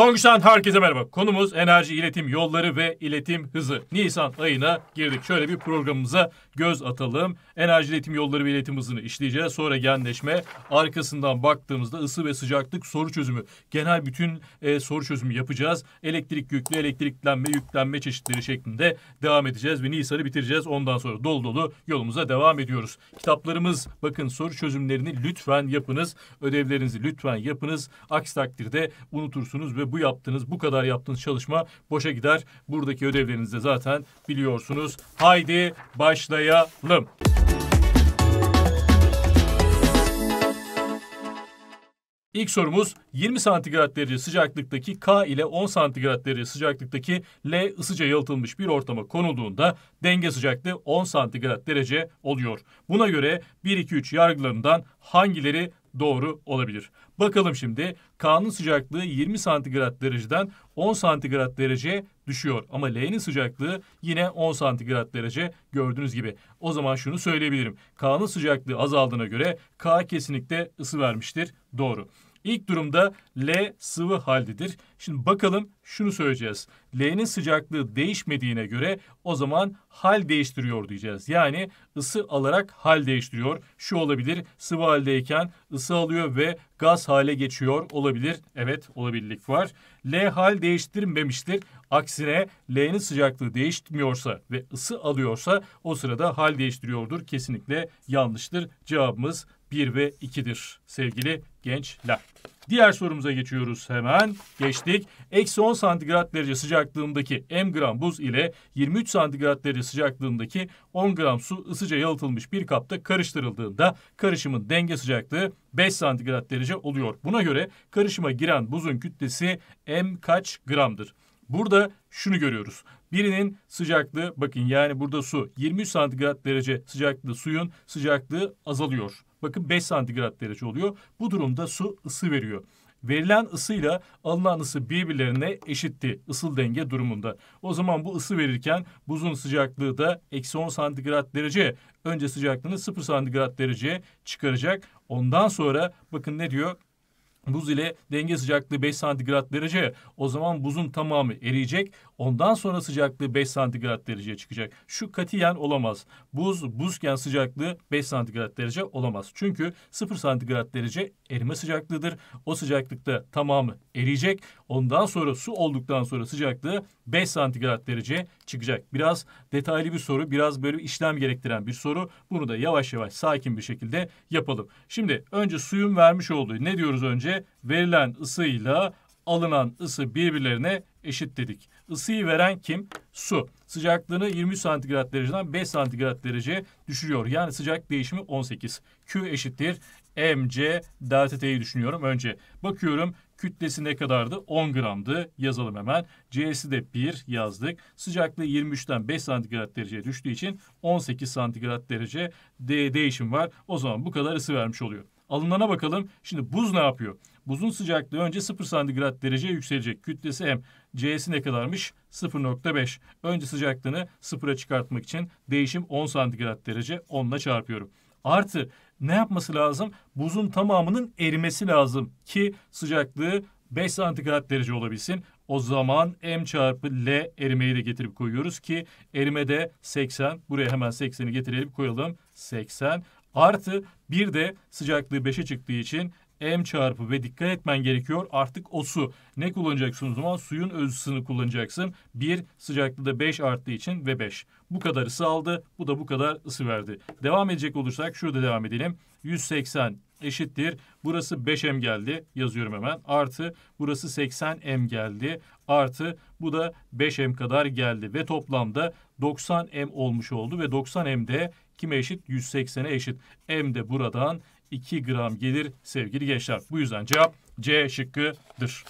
Tonguç'tan herkese merhaba. Konumuz enerji iletim yolları ve iletim hızı. Nisan ayına girdik. Şöyle bir programımıza göz atalım. Enerji iletim yolları ve iletim hızını işleyeceğiz. Sonra genleşme. Arkasından baktığımızda ısı ve sıcaklık soru çözümü. Genel bütün e, soru çözümü yapacağız. Elektrik yüklü, elektriklenme, yüklenme çeşitleri şeklinde devam edeceğiz. Ve Nisan'ı bitireceğiz. Ondan sonra dolu dolu yolumuza devam ediyoruz. Kitaplarımız bakın soru çözümlerini lütfen yapınız. Ödevlerinizi lütfen yapınız. Aksi takdirde unutursunuz ve bu yaptığınız, bu kadar yaptığınız çalışma boşa gider. Buradaki ödevlerinizi de zaten biliyorsunuz. Haydi başlayalım. İlk sorumuz 20 santigrat derece sıcaklıktaki K ile 10 santigrat derece sıcaklıktaki L ısıca yalıtılmış bir ortama konulduğunda denge sıcaklığı 10 santigrat derece oluyor. Buna göre 1-2-3 yargılarından hangileri doğru olabilir. Bakalım şimdi K'nın sıcaklığı 20 santigrat dereceden 10 santigrat derece düşüyor. Ama L'nin sıcaklığı yine 10 santigrat derece gördüğünüz gibi. O zaman şunu söyleyebilirim. K'nın sıcaklığı azaldığına göre K kesinlikle ısı vermiştir. Doğru. İlk durumda L sıvı haldedir. Şimdi bakalım şunu söyleyeceğiz. L'nin sıcaklığı değişmediğine göre o zaman hal değiştiriyor diyeceğiz. Yani ısı alarak hal değiştiriyor. Şu olabilir sıvı haldeyken ısı alıyor ve gaz hale geçiyor olabilir. Evet olabilirlik var. L hal değiştirmemiştir. Aksine L'nin sıcaklığı değişmiyorsa ve ısı alıyorsa o sırada hal değiştiriyordur. Kesinlikle yanlıştır. Cevabımız 1 ve 2'dir sevgili gençler. Diğer sorumuza geçiyoruz hemen. Geçtik. Eksi 10 santigrat derece sıcaklığındaki m gram buz ile 23 santigrat derece sıcaklığındaki 10 gram su ısıca yalıtılmış bir kapta karıştırıldığında karışımın denge sıcaklığı 5 santigrat derece oluyor. Buna göre karışıma giren buzun kütlesi m kaç gramdır? Burada şunu görüyoruz. Birinin sıcaklığı bakın yani burada su 23 santigrat derece sıcaklığı suyun sıcaklığı azalıyor. Bakın 5 santigrat derece oluyor. Bu durumda su ısı veriyor. Verilen ısıyla alınan ısı birbirlerine eşitti ısıl denge durumunda. O zaman bu ısı verirken buzun sıcaklığı da eksi 10 santigrat derece önce sıcaklığını 0 santigrat derece çıkaracak. Ondan sonra bakın ne diyor Buz ile denge sıcaklığı 5 santigrat derece. O zaman buzun tamamı eriyecek. Ondan sonra sıcaklığı 5 santigrat dereceye çıkacak. Şu katiyen olamaz. Buz buzken sıcaklığı 5 santigrat derece olamaz. Çünkü 0 santigrat derece erime sıcaklığıdır. O sıcaklıkta tamamı eriyecek. Ondan sonra su olduktan sonra sıcaklığı 5 santigrat derece çıkacak. Biraz detaylı bir soru, biraz böyle bir işlem gerektiren bir soru. Bunu da yavaş yavaş sakin bir şekilde yapalım. Şimdi önce suyun vermiş olduğu ne diyoruz önce? Verilen ısıyla alınan ısı birbirlerine eşit dedik. Isıyı veren kim? Su. Sıcaklığını 20 santigrat dereceden 5 santigrat derece düşürüyor. Yani sıcak değişimi 18. Q eşittir mc delta t'yi düşünüyorum önce. Bakıyorum Kütlesi ne kadardı? 10 gramdı. Yazalım hemen. C'si de 1 yazdık. Sıcaklığı 23'ten 5 santigrat dereceye düştüğü için 18 santigrat derece de değişim var. O zaman bu kadar ısı vermiş oluyor. Alınana bakalım. Şimdi buz ne yapıyor? Buzun sıcaklığı önce 0 santigrat dereceye yükselecek. Kütlesi hem C'si ne kadarmış? 0.5. Önce sıcaklığını sıfıra çıkartmak için değişim 10 santigrat derece 10 ile çarpıyorum. Artı ne yapması lazım? Buzun tamamının erimesi lazım ki sıcaklığı 5 santigrat derece olabilsin. O zaman m çarpı l erimeyi de getirip koyuyoruz ki erime de 80. Buraya hemen 80'i getirelim koyalım. 80 artı bir de sıcaklığı 5'e çıktığı için m çarpı ve dikkat etmen gerekiyor artık o su. Ne kullanacaksın o zaman? Suyun özısını kullanacaksın. 1 sıcaklığı da 5 arttığı için ve 5. Bu kadar ısı aldı. Bu da bu kadar ısı verdi. Devam edecek olursak şurada devam edelim. 180 eşittir. Burası 5m geldi. Yazıyorum hemen. Artı burası 80m geldi. Artı bu da 5m kadar geldi. Ve toplamda 90m olmuş oldu. Ve 90m de kime eşit? 180'e eşit. M de buradan 2 gram gelir sevgili gençler. Bu yüzden cevap C şıkkıdır.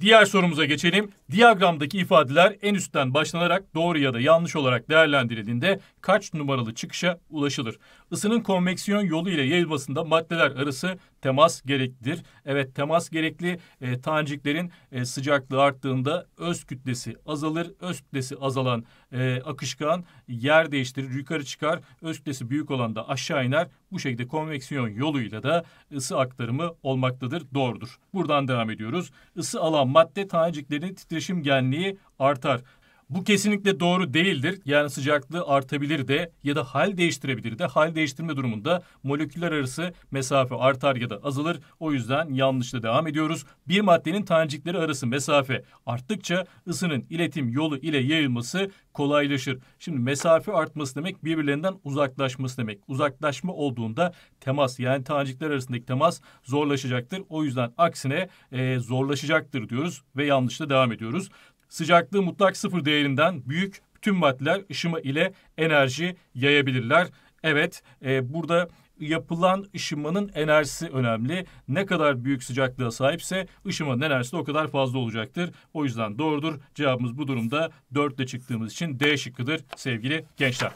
Diğer sorumuza geçelim. Diyagramdaki ifadeler en üstten başlanarak doğru ya da yanlış olarak değerlendirildiğinde kaç numaralı çıkışa ulaşılır? Isının konveksiyon yolu ile yayılmasında maddeler arası temas gereklidir. Evet temas gerekli e, taneciklerin e, sıcaklığı arttığında öz kütlesi azalır. Öz kütlesi azalan e, akışkan yer değiştirir, yukarı çıkar. Öz kütlesi büyük olan da aşağı iner. Bu şekilde konveksiyon yoluyla da ısı aktarımı olmaktadır, doğrudur. Buradan devam ediyoruz. Isı alan madde taneciklerini titreşimde titreşim genliği artar. Bu kesinlikle doğru değildir. Yani sıcaklığı artabilir de ya da hal değiştirebilir de. Hal değiştirme durumunda moleküller arası mesafe artar ya da azalır. O yüzden yanlışla devam ediyoruz. Bir maddenin tanecikleri arası mesafe arttıkça ısının iletim yolu ile yayılması kolaylaşır. Şimdi mesafe artması demek birbirlerinden uzaklaşması demek. Uzaklaşma olduğunda temas yani tanecikler arasındaki temas zorlaşacaktır. O yüzden aksine e, zorlaşacaktır diyoruz ve yanlışla devam ediyoruz. Sıcaklığı mutlak sıfır değerinden büyük tüm maddeler ışıma ile enerji yayabilirler. Evet e, burada yapılan ışınmanın enerjisi önemli. Ne kadar büyük sıcaklığa sahipse ışınmanın enerjisi de o kadar fazla olacaktır. O yüzden doğrudur. Cevabımız bu durumda 4 ile çıktığımız için D şıkkıdır sevgili gençler.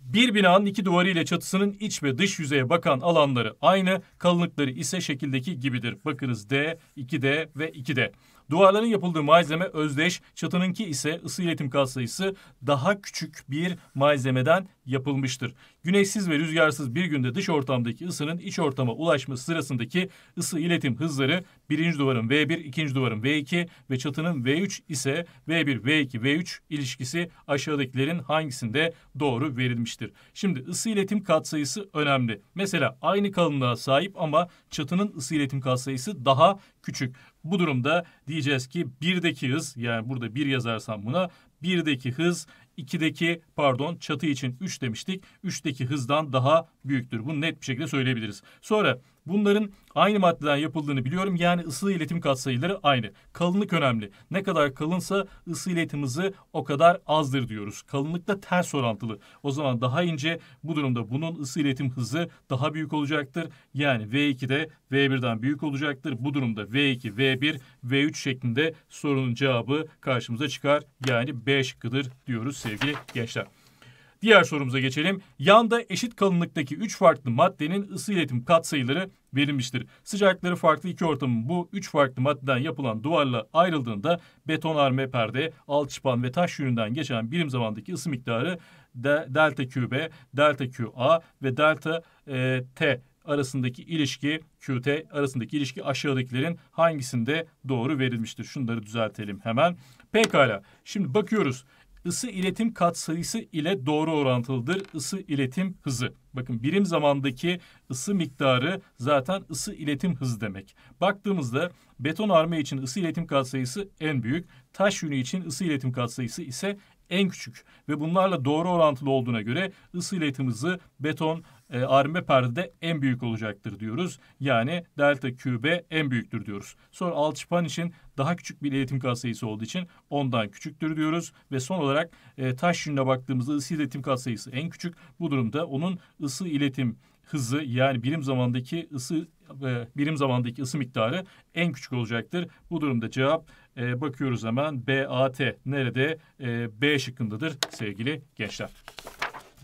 Bir binanın iki duvarı ile çatısının iç ve dış yüzeye bakan alanları aynı, kalınlıkları ise şekildeki gibidir. Bakınız D, 2D ve 2D. Duvarların yapıldığı malzeme özdeş, çatınınki ise ısı iletim katsayısı daha küçük bir malzemeden yapılmıştır. Güneşsiz ve rüzgarsız bir günde dış ortamdaki ısının iç ortama ulaşması sırasındaki ısı iletim hızları birinci duvarın V1, ikinci duvarın V2 ve çatının V3 ise V1, V2, V3 ilişkisi aşağıdakilerin hangisinde doğru verilmiştir. Şimdi ısı iletim katsayısı önemli. Mesela aynı kalınlığa sahip ama çatının ısı iletim katsayısı daha küçük. Bu durumda diyeceğiz ki birdeki hız yani burada bir yazarsam buna 1'deki hız 2'deki pardon çatı için 3 demiştik. 3'teki hızdan daha büyüktür. Bunu net bir şekilde söyleyebiliriz. Sonra bunların aynı maddeden yapıldığını biliyorum. Yani ısı iletim katsayıları aynı. Kalınlık önemli. Ne kadar kalınsa ısı iletim hızı o kadar azdır diyoruz. Kalınlık da ters orantılı. O zaman daha ince bu durumda bunun ısı iletim hızı daha büyük olacaktır. Yani v 2 de V1'den büyük olacaktır. Bu durumda V2, V1, V3 şeklinde sorunun cevabı karşımıza çıkar. Yani B B şıkkıdır diyoruz sevgili gençler. Diğer sorumuza geçelim. Yanda eşit kalınlıktaki 3 farklı maddenin ısı iletim katsayıları verilmiştir. Sıcaklıkları farklı iki ortamın bu 3 farklı maddeden yapılan duvarla ayrıldığında beton arme perde, alçıpan ve taş yönünden geçen birim zamandaki ısı miktarı de, delta QB, delta QA ve delta e, T arasındaki ilişki QT arasındaki ilişki aşağıdakilerin hangisinde doğru verilmiştir? Şunları düzeltelim hemen. Pekala. Şimdi bakıyoruz. Isı iletim katsayısı ile doğru orantılıdır. ısı iletim hızı. Bakın birim zamandaki ısı miktarı zaten ısı iletim hızı demek. Baktığımızda beton arme için ısı iletim katsayısı en büyük. Taş yünü için ısı iletim katsayısı ise en küçük ve bunlarla doğru orantılı olduğuna göre ısı iletim hızı beton e, ARMB perdede en büyük olacaktır diyoruz. Yani delta QB en büyüktür diyoruz. Sonra alçıpan için daha küçük bir iletim katsayısı olduğu için ondan küçüktür diyoruz. Ve son olarak e, taş yönüne baktığımızda ısı iletim katsayısı en küçük. Bu durumda onun ısı iletim hızı yani birim zamandaki ısı e, birim zamandaki ısı miktarı en küçük olacaktır. Bu durumda cevap e, bakıyoruz hemen BAT nerede? E, B şıkkındadır sevgili gençler.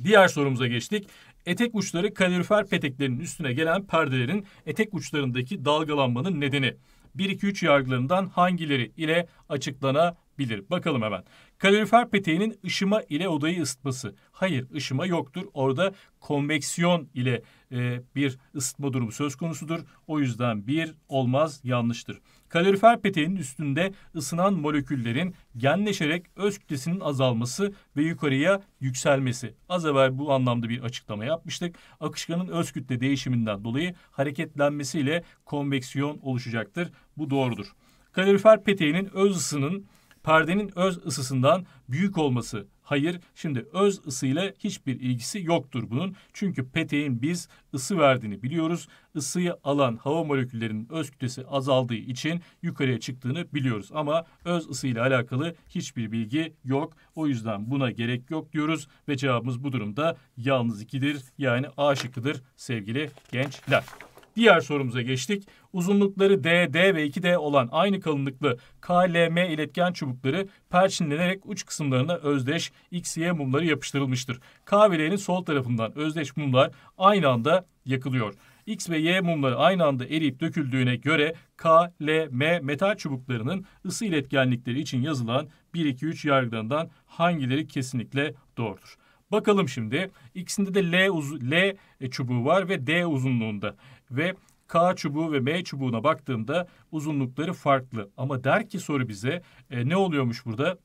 Diğer sorumuza geçtik. Etek uçları kalorifer peteklerinin üstüne gelen perdelerin etek uçlarındaki dalgalanmanın nedeni. 1-2-3 yargılarından hangileri ile açıklanabilir? Bakalım hemen. Kalorifer peteğinin ışıma ile odayı ısıtması. Hayır ışıma yoktur. Orada konveksiyon ile e, bir ısıtma durumu söz konusudur. O yüzden bir olmaz yanlıştır. Kalorifer peteğinin üstünde ısınan moleküllerin genleşerek öz kütlesinin azalması ve yukarıya yükselmesi. Az evvel bu anlamda bir açıklama yapmıştık. Akışkanın öz kütle değişiminden dolayı hareketlenmesiyle konveksiyon oluşacaktır. Bu doğrudur. Kalorifer peteğinin öz ısının perdenin öz ısısından büyük olması. Hayır, şimdi öz ısı ile hiçbir ilgisi yoktur bunun. Çünkü peteğin biz ısı verdiğini biliyoruz. Isıyı alan hava moleküllerinin öz kütlesi azaldığı için yukarıya çıktığını biliyoruz. Ama öz ısı ile alakalı hiçbir bilgi yok. O yüzden buna gerek yok diyoruz ve cevabımız bu durumda yalnız ikidir. Yani A şıkkıdır sevgili gençler. Diğer sorumuza geçtik. Uzunlukları D, D ve 2D olan aynı kalınlıklı KLM iletken çubukları perçinlenerek uç kısımlarına özdeş XY mumları yapıştırılmıştır. K ve sol tarafından özdeş mumlar aynı anda yakılıyor. X ve Y mumları aynı anda eriyip döküldüğüne göre K, L, M metal çubuklarının ısı iletkenlikleri için yazılan 1, 2, 3 yargılarından hangileri kesinlikle doğrudur? Bakalım şimdi. İkisinde de L, uz L e, çubuğu var ve D uzunluğunda. Ve K çubuğu ve M çubuğuna baktığımda uzunlukları farklı. Ama der ki soru bize e, ne oluyormuş burada?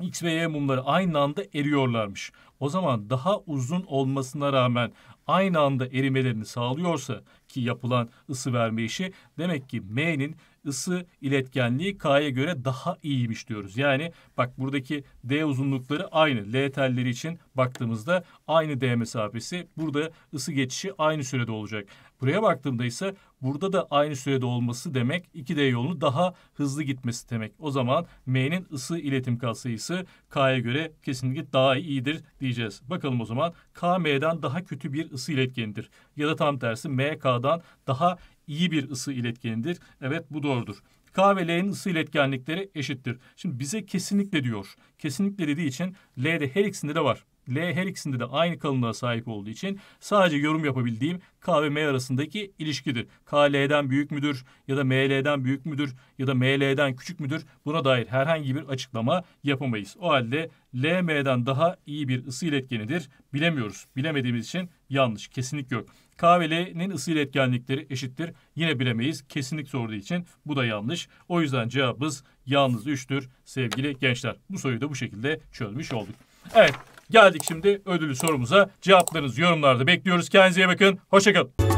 X ve Y mumları aynı anda eriyorlarmış. O zaman daha uzun olmasına rağmen aynı anda erimelerini sağlıyorsa ki yapılan ısı verme işi demek ki M'nin ısı iletkenliği K'ya göre daha iyiymiş diyoruz. Yani bak buradaki D uzunlukları aynı. L telleri için baktığımızda aynı D mesafesi. Burada ısı geçişi aynı sürede olacak. Buraya baktığımda ise Burada da aynı sürede olması demek 2D yolunu daha hızlı gitmesi demek. O zaman M'nin ısı iletim katsayısı K'ya göre kesinlikle daha iyidir diyeceğiz. Bakalım o zaman K M'den daha kötü bir ısı iletkenidir. Ya da tam tersi M K'dan daha iyi bir ısı iletkenidir. Evet bu doğrudur. K ve L'nin ısı iletkenlikleri eşittir. Şimdi bize kesinlikle diyor. Kesinlikle dediği için L'de her ikisinde de var. L her ikisinde de aynı kalınlığa sahip olduğu için sadece yorum yapabildiğim K ve M arasındaki ilişkidir. K L'den büyük müdür ya da M L'den büyük müdür ya da M L'den küçük müdür buna dair herhangi bir açıklama yapamayız. O halde L M'den daha iyi bir ısı iletkenidir bilemiyoruz. Bilemediğimiz için yanlış kesinlik yok. K ve L'nin ısı iletkenlikleri eşittir. Yine bilemeyiz. Kesinlik sorduğu için bu da yanlış. O yüzden cevabımız yalnız 3'tür sevgili gençler. Bu soruyu da bu şekilde çözmüş olduk. Evet Geldik şimdi ödüllü sorumuza. Cevaplarınızı yorumlarda bekliyoruz. Kendinize iyi bakın. Hoşçakalın.